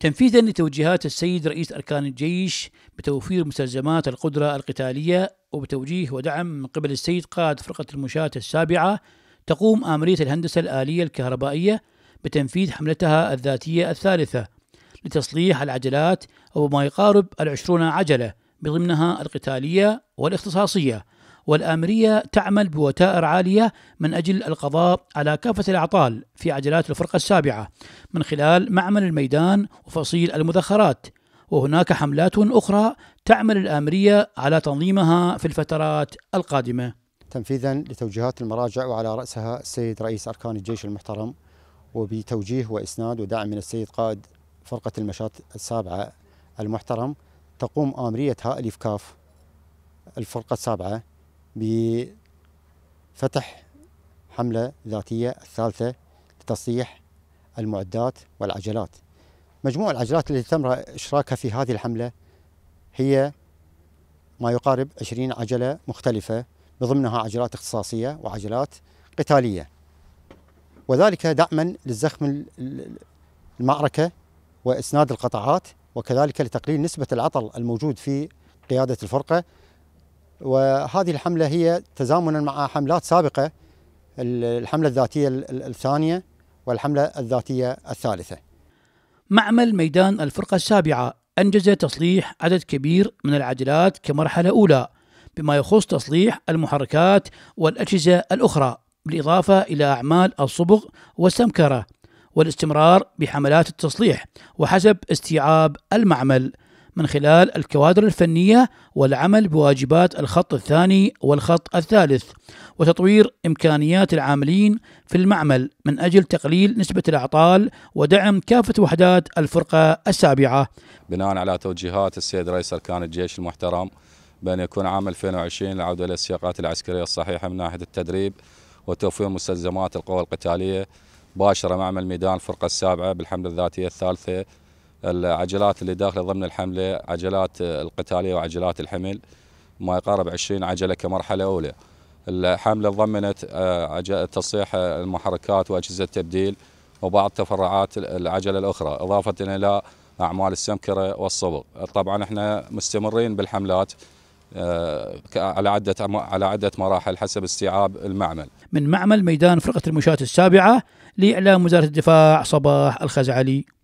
تنفيذا لتوجيهات السيد رئيس أركان الجيش بتوفير مستلزمات القدرة القتالية وبتوجيه ودعم من قبل السيد قائد فرقة المشاة السابعة تقوم آمرية الهندسة الآلية الكهربائية بتنفيذ حملتها الذاتية الثالثة لتصليح العجلات أو ما يقارب العشرون عجلة بضمنها القتالية والاختصاصية والآمرية تعمل بوتائر عالية من أجل القضاء على كافة الأعطال في عجلات الفرقة السابعة من خلال معمل الميدان وفصيل المذخرات وهناك حملات أخرى تعمل الآمرية على تنظيمها في الفترات القادمة تنفيذا لتوجيهات المراجع وعلى رأسها السيد رئيس أركان الجيش المحترم وبتوجيه وإسناد ودعم من السيد قائد فرقة المشاة السابعة المحترم تقوم آمرية هائل كاف الفرقة السابعة بفتح حملة ذاتية الثالثة لتصليح المعدات والعجلات مجموع العجلات التي تم إشراكها في هذه الحملة هي ما يقارب 20 عجلة مختلفة بضمنها عجلات اختصاصية وعجلات قتالية وذلك دعما للزخم المعركة وإسناد القطاعات وكذلك لتقليل نسبة العطل الموجود في قيادة الفرقة وهذه الحملة هي تزامنا مع حملات سابقة الحملة الذاتية الثانية والحملة الذاتية الثالثة معمل ميدان الفرقة السابعة أنجز تصليح عدد كبير من العجلات كمرحلة أولى بما يخص تصليح المحركات والأجهزة الأخرى بالإضافة إلى أعمال الصبغ والسمكرة والاستمرار بحملات التصليح وحسب استيعاب المعمل من خلال الكوادر الفنية والعمل بواجبات الخط الثاني والخط الثالث وتطوير إمكانيات العاملين في المعمل من أجل تقليل نسبة الأعطال ودعم كافة وحدات الفرقة السابعة بناء على توجيهات السيد رئيس أركان الجيش المحترم بأن يكون عام 2020 العودة إلى السياقات العسكرية الصحيحة من ناحية التدريب وتوفير مستلزمات القوى القتالية باشرة معمل ميدان الفرقة السابعة بالحملة الذاتية الثالثة العجلات اللي داخله ضمن الحمله عجلات القتاليه وعجلات الحمل ما يقارب 20 عجله كمرحله اولى. الحمله ضمنت آه، تصليح المحركات واجهزه التبديل وبعض تفرعات العجله الاخرى اضافه الى اعمال السمكره والصبغ. طبعا احنا مستمرين بالحملات آه، على عدة على عدة مراحل حسب استيعاب المعمل. من معمل ميدان فرقة المشاة السابعة لإعلام وزارة الدفاع صباح الخزعلي.